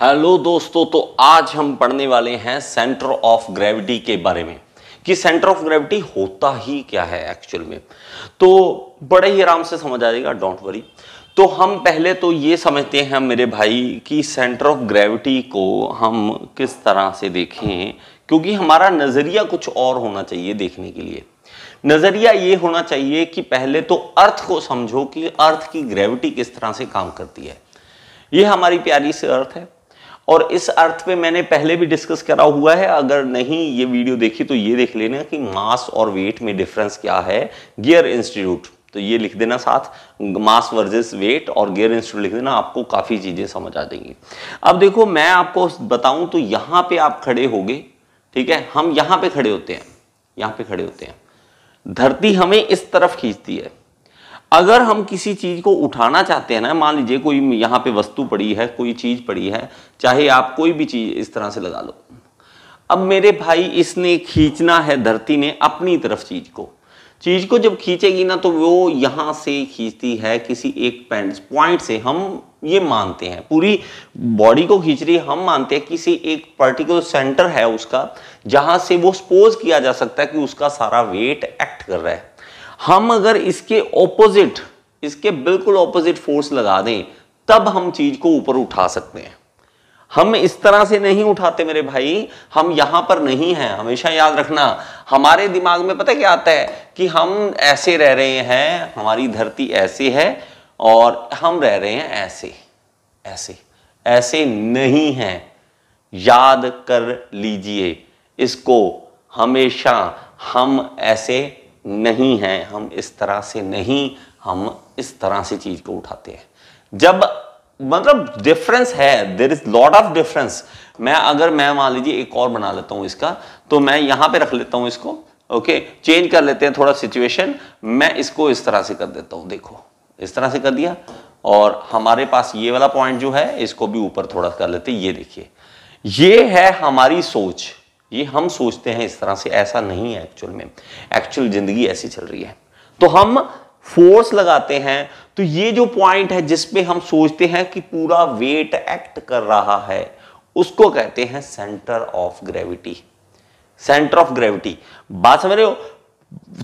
hello दोस्तों तो आज हम पढ़ने वाले हैं सेंटर ऑफ ग्रेविटी के बारे में कि सेंटर ऑफ ग्रेविटी होता ही क्या है एक्चुअल में तो बड़े ही आराम से समझ आ जाएगा डोंट वरी तो हम पहले तो ये समझते हैं मेरे भाई कि सेंटर ऑफ ग्रेविटी को हम किस तरह से देखें क्योंकि हमारा नज़रिया कुछ और होना चाहिए देखने के लिए नज़रिया ये होना चाहिए कि पहले तो अर्थ को समझो कि अर्थ की ग्रेविटी किस तरह से काम करती है ये हमारी प्यारी से अर्थ है और इस अर्थ पे मैंने पहले भी डिस्कस करा हुआ है अगर नहीं ये वीडियो देखी तो ये देख लेना कि मास और वेट में डिफरेंस क्या है गियर इंस्टीट्यूट तो ये लिख देना साथ मास वर्सेस वेट और गियर इंस्टीट्यूट लिख देना आपको काफ़ी चीज़ें समझ आ जाएंगी अब देखो मैं आपको बताऊं तो यहाँ पर आप खड़े होगे ठीक है हम यहाँ पर खड़े होते हैं यहाँ पर खड़े होते हैं धरती हमें इस तरफ खींचती है अगर हम किसी चीज़ को उठाना चाहते हैं ना मान लीजिए कोई यहाँ पे वस्तु पड़ी है कोई चीज़ पड़ी है चाहे आप कोई भी चीज़ इस तरह से लगा लो अब मेरे भाई इसने खींचना है धरती ने अपनी तरफ चीज़ को चीज़ को जब खींचेगी ना तो वो यहाँ से खींचती है किसी एक पॉइंट से हम ये मानते हैं पूरी बॉडी को खींच रही है हम मानते हैं किसी एक पर्टिकुलर सेंटर है उसका जहां से वो सपोज किया जा सकता है कि उसका सारा वेट एक्ट कर रहा है हम अगर इसके ऑपोजिट इसके बिल्कुल ऑपोजिट फोर्स लगा दें तब हम चीज को ऊपर उठा सकते हैं हम इस तरह से नहीं उठाते मेरे भाई हम यहां पर नहीं हैं हमेशा याद रखना हमारे दिमाग में पता क्या आता है कि हम ऐसे रह रहे हैं हमारी धरती ऐसी है और हम रह रहे हैं ऐसे ऐसे ऐसे नहीं हैं याद कर लीजिए इसको हमेशा हम ऐसे नहीं है हम इस तरह से नहीं हम इस तरह से चीज को उठाते हैं जब मतलब डिफरेंस है there is lot of difference मैं अगर मैं मान लीजिए एक और बना लेता हूं इसका तो मैं यहां पे रख लेता हूं इसको ओके चेंज कर लेते हैं थोड़ा सिचुएशन मैं इसको इस तरह से कर देता हूं देखो इस तरह से कर दिया और हमारे पास ये वाला पॉइंट जो है इसको भी ऊपर थोड़ा कर लेते ये देखिए ये है हमारी सोच ये हम सोचते हैं इस तरह से ऐसा नहीं है एक्चुअल में एक्चुअल जिंदगी ऐसी चल रही है तो हम फोर्स लगाते हैं तो ये जो पॉइंट है जिसपे हम सोचते हैं कि पूरा वेट एक्ट कर रहा है उसको कहते हैं centre of gravity centre of gravity बात समझ रहे हो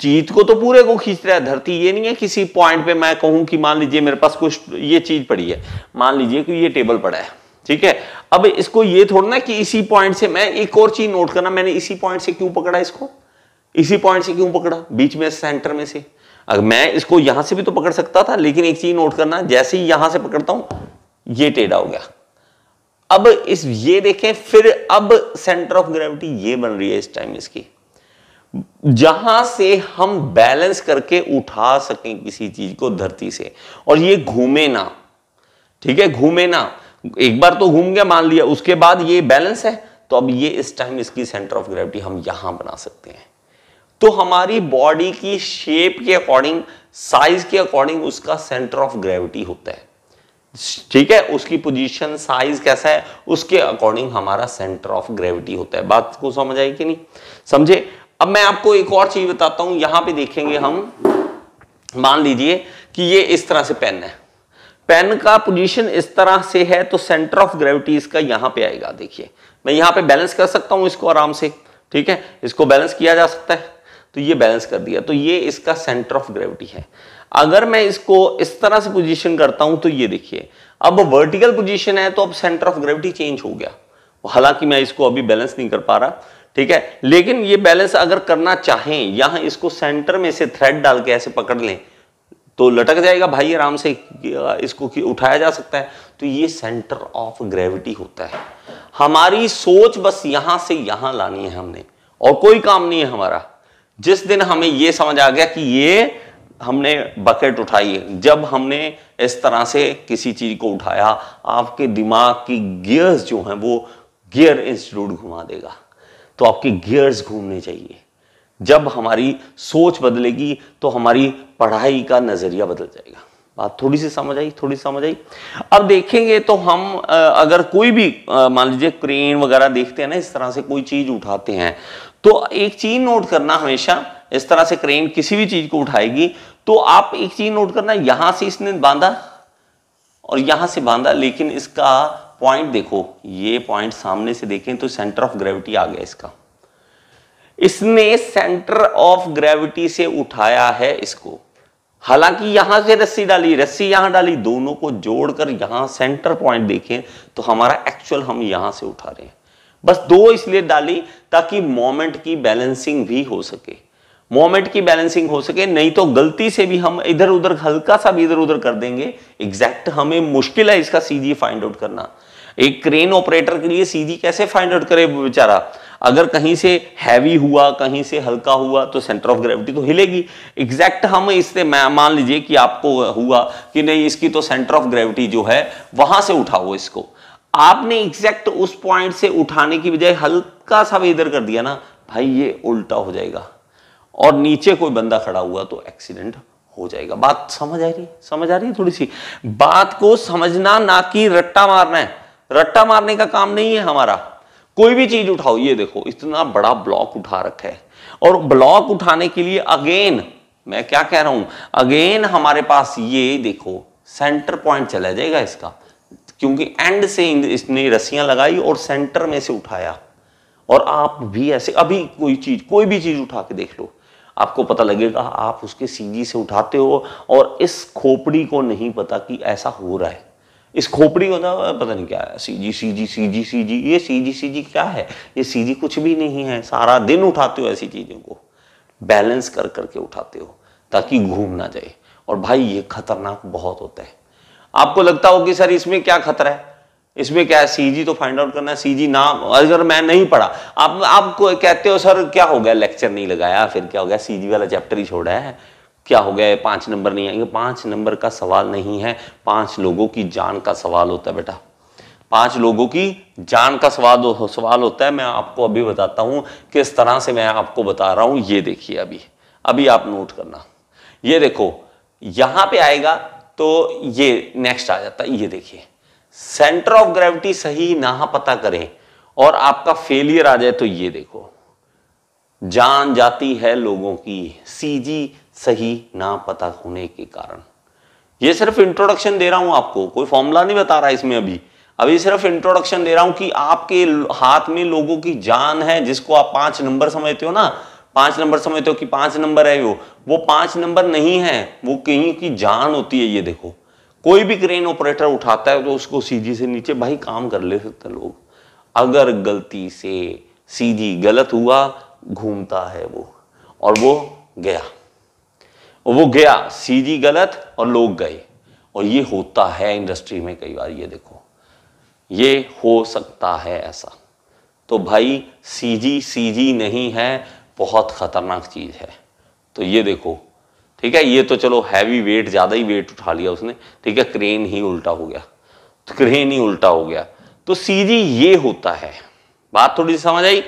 चीज को तो पूरे को खींच रहा है धरती ये नहीं है किसी पॉइंट पे मैं कहूं कि मान लीजिए मेरे पास कुछ ये चीज पड़ी है मान लीजिए कि ये टेबल पड़ा है ठीक है अब इसको ये थोड़ा ना कि इसी पॉइंट से मैं एक और चीज नोट करना मैंने इसी पॉइंट से क्यों पकड़ा इसको इसी पॉइंट से क्यों पकड़ा बीच में सेंटर में से अगर मैं इसको यहां से भी तो पकड़ सकता था लेकिन एक चीज नोट करना जैसे ही यहां से पकड़ता हूं ये टेढ़ा हो गया अब इस ये देखें फिर अब सेंटर ऑफ ग्रेविटी ये बन रही है इस टाइम इसकी जहां से हम बैलेंस करके उठा सकें किसी चीज को धरती से और ये घूमे ना ठीक है घूमे ना एक बार तो घूम गया मान लिया उसके बाद ये बैलेंस है तो अब ये इस टाइम इसकी सेंटर ऑफ ग्रेविटी हम यहां बना सकते हैं तो हमारी बॉडी की शेप के अकॉर्डिंग साइज के अकॉर्डिंग उसका सेंटर ऑफ ग्रेविटी होता है ठीक है उसकी पोजीशन साइज कैसा है उसके अकॉर्डिंग हमारा सेंटर ऑफ ग्रेविटी होता है बात को समझ आई कि नहीं समझे अब मैं आपको एक और चीज बताता हूं यहां पे देखेंगे हम मान लीजिए कि ये इस तरह से पेन है पेन का पोजीशन इस तरह से है तो सेंटर ऑफ ग्रेविटी इसका यहां पे आएगा देखिए मैं यहां पे बैलेंस कर सकता हूं इसको आराम से ठीक है इसको बैलेंस किया जा सकता है तो ये बैलेंस कर दिया तो ये इसका सेंटर ऑफ ग्रेविटी है अगर मैं इसको इस तरह से पोजीशन करता हूं तो ये देखिए अब वर्टिकल पोजीशन है तो अब सेंटर ऑफ ग्रेविटी चेंज हो गया हालांकि मैं इसको अभी बैलेंस नहीं कर पा रहा ठीक है लेकिन ये बैलेंस अगर करना चाहें यहां इसको सेंटर में से थ्रेड डाल के ऐसे पकड़ लें तो लटक जाएगा भाई आराम से इसको उठाया जा सकता है तो ये सेंटर ऑफ ग्रेविटी होता है हमारी सोच बस यहां से यहां लानी है हमने और कोई काम नहीं है हमारा जिस दिन हमें ये समझ आ गया कि ये हमने बकेट उठाई जब हमने इस तरह से किसी चीज को उठाया आपके दिमाग की गियर्स जो हैं वो गियर इंस्टीट्यूट घुमा देगा तो आपकी गियर्स घूमने चाहिए जब हमारी सोच बदलेगी तो हमारी पढ़ाई का नज़रिया बदल जाएगा बात थोड़ी सी समझ आई थोड़ी सी समझ आई अब देखेंगे तो हम अगर कोई भी मान लीजिए क्रेन वगैरह देखते हैं ना इस तरह से कोई चीज़ उठाते हैं तो एक चीज नोट करना हमेशा इस तरह से क्रेन किसी भी चीज़ को उठाएगी तो आप एक चीज़ नोट करना यहां से इसने बांधा और यहां से बांधा लेकिन इसका पॉइंट देखो ये पॉइंट सामने से देखें तो सेंटर ऑफ ग्रेविटी आ गया इसका इसने सेंटर ऑफ ग्रेविटी से उठाया है इसको हालांकि यहां से रस्सी डाली रस्सी यहां डाली दोनों को जोड़कर यहां सेंटर पॉइंट देखें तो हमारा एक्चुअल हम यहां से उठा रहे हैं बस दो इसलिए डाली ताकि मोमेंट की बैलेंसिंग भी हो सके मोमेंट की बैलेंसिंग हो सके नहीं तो गलती से भी हम इधर उधर हल्का सा भी इधर उधर कर देंगे एग्जैक्ट हमें मुश्किल है इसका सीजी फाइंड आउट करना एक क्रेन ऑपरेटर के लिए सीजी कैसे फाइंड आउट करे बेचारा अगर कहीं से हैवी हुआ कहीं से हल्का हुआ तो सेंटर ऑफ ग्रेविटी तो हिलेगी एग्जैक्ट हम इससे मान लीजिए कि आपको हुआ कि नहीं इसकी तो सेंटर ऑफ ग्रेविटी जो है वहां से उठाओ इसको आपने एग्जैक्ट उस पॉइंट से उठाने की बजाय हल्का सा भी इधर कर दिया ना भाई ये उल्टा हो जाएगा और नीचे कोई बंदा खड़ा हुआ तो एक्सीडेंट हो जाएगा बात समझ आ रही है समझ आ रही है थोड़ी सी बात को समझना ना कि रट्टा मारना है रट्टा मारने का काम नहीं है हमारा कोई भी चीज उठाओ ये देखो इतना बड़ा ब्लॉक उठा रखा है और ब्लॉक उठाने के लिए अगेन मैं क्या कह रहा हूं अगेन हमारे पास ये देखो सेंटर पॉइंट चला जाएगा इसका क्योंकि एंड से इसने रस्सियां लगाई और सेंटर में से उठाया और आप भी ऐसे अभी कोई चीज कोई भी चीज उठा के देख लो आपको पता लगेगा आप उसके सीजी से उठाते हो और इस खोपड़ी को नहीं पता कि ऐसा हो रहा है इस खोपड़ी को ना पता नहीं क्या है सी जी सी जी सी जी सी जी ये सी जी सी जी क्या है ये सी जी कुछ भी नहीं है सारा दिन उठाते हो ऐसी चीज़ों को बैलेंस कर करके उठाते हो ताकि घूम ना जाए और भाई ये खतरनाक बहुत होता है आपको लगता हो कि सर इसमें क्या खतरा है इसमें क्या है सी जी तो फाइंड आउट करना है सी जी ना अगर मैं नहीं पढ़ा आप आप कहते हो सर क्या हो गया लेक्चर नहीं लगाया फिर क्या हो गया सी जी वाला चैप्टर ही छोड़ा है क्या हो गया है पांच नंबर नहीं आएंगे पांच नंबर का सवाल नहीं है पांच लोगों की जान का सवाल होता है बेटा पांच लोगों की जान का सवाल सवाल होता है मैं आपको अभी बताता हूं किस तरह से मैं आपको बता रहा हूं ये देखिए अभी अभी आप नोट करना ये देखो यहां पे आएगा तो ये नेक्स्ट आ जाता है ये देखिए सेंटर ऑफ ग्रेविटी सही ना पता करें और आपका फेलियर आ जाए तो ये देखो जान जाती है लोगों की सीजी सही ना पता होने के कारण ये सिर्फ इंट्रोडक्शन दे रहा हूं आपको कोई फॉर्मूला नहीं बता रहा इसमें अभी अभी सिर्फ इंट्रोडक्शन दे रहा हूं कि आपके हाथ में लोगों की जान है जिसको आप पांच नंबर समझते हो ना पांच नंबर समझते हो कि पांच नंबर है वो वो पांच नंबर नहीं है वो कहीं की जान होती है ये देखो कोई भी क्रेन ऑपरेटर उठाता है तो उसको सीजी से नीचे भाई काम कर ले सकते लोग अगर गलती से सीजी गलत हुआ घूमता है वो और वो गया और वो गया सीधी गलत और लोग गए और ये होता है इंडस्ट्री में कई बार ये देखो ये हो सकता है ऐसा तो भाई सीजी सीजी नहीं है बहुत खतरनाक चीज़ है तो ये देखो ठीक है ये तो चलो हैवी वेट ज़्यादा ही वेट उठा लिया उसने ठीक है क्रेन ही उल्टा हो गया तो क्रेन ही उल्टा हो गया तो सीजी ये होता है बात थोड़ी सी समझ आई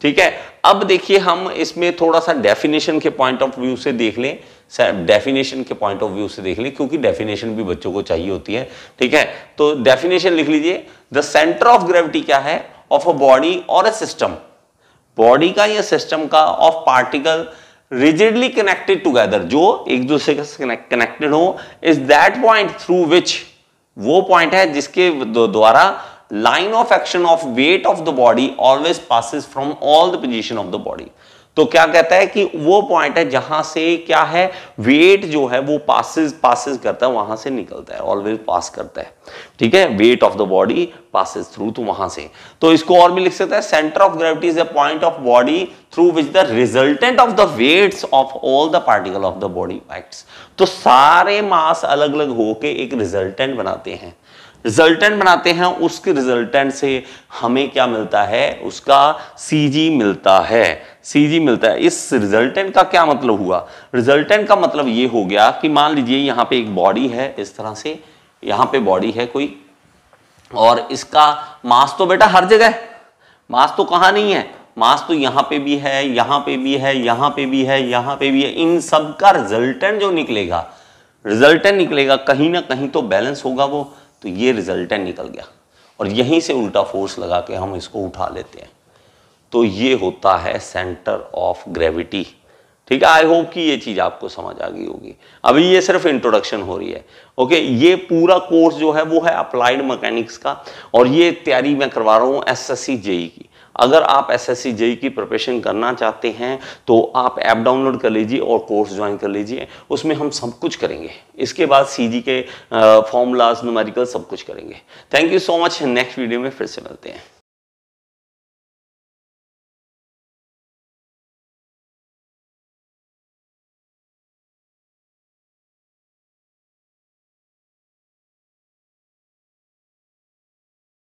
ठीक है अब देखिए हम इसमें थोड़ा सा डेफिनेशन के पॉइंट ऑफ व्यू से देख लें डेफिनेशन के पॉइंट ऑफ व्यू से देख लीजिए क्योंकि डेफिनेशन भी बच्चों को चाहिए होती है ठीक है तो डेफिनेशन लिख लीजिए द सेंटर ऑफ ग्रेविटी क्या है ऑफ अ बॉडी और अ सिस्टम बॉडी का या सिस्टम का of particle rigidly connected together जो एक दूसरे के कनेक्टेड हो is that point through which वो पॉइंट है जिसके द्वारा line of action of weight of the body always passes from all the position of the body तो क्या कहता है कि वो पॉइंट है जहां से क्या है वेट जो है वो पासिस पासिस करता है वहां से निकलता है ऑलवेज पास करता है ठीक है weight of the body passes through तो वहां से तो इसको और भी लिख सकता है centre of gravity is a point of body through which the resultant of the weights of all the particle of the body acts तो सारे मास अलग अलग होके एक रिजल्टेंट बनाते हैं रिजल्टेंट बनाते हैं उसके रिजल्टेंट से हमें क्या मिलता है उसका सीजी मिलता है सीजी मिलता है इस रिजल्टेंट का क्या मतलब हुआ रिजल्टेंट का मतलब ये हो गया कि मान लीजिए यहाँ पे एक बॉडी है इस तरह से यहाँ पे बॉडी है कोई और इसका मास तो बेटा हर जगह मास तो कहाँ नहीं है मास तो यहाँ पे भी है यहाँ पे भी है यहाँ पे भी है यहाँ पे भी है इन सब का रिजल्टेंट जो निकलेगा रिजल्टेंट निकलेगा कहीं ना कहीं तो बैलेंस होगा वो तो ये रिजल्टेंट निकल गया और यहीं से उल्टा फोर्स लगा के हम इसको उठा लेते हैं तो ये होता है सेंटर ऑफ ग्रेविटी ठीक है आई होप कि ये चीज़ आपको समझ आ गई होगी अभी ये सिर्फ इंट्रोडक्शन हो रही है ओके ये पूरा कोर्स जो है वो है अप्लाइड मैकेनिक्स का और ये तैयारी मैं करवा रहा हूँ एस जेई e की अगर आप एस एस e की प्रिपरेशन करना चाहते हैं तो आप ऐप डाउनलोड कर लीजिए और कोर्स ज्वाइन कर लीजिए उसमें हम सब कुछ करेंगे इसके बाद सी के फॉर्मूलाज नुमेरिकल सब कुछ करेंगे thank you so much next video में फिर से मिलते हैं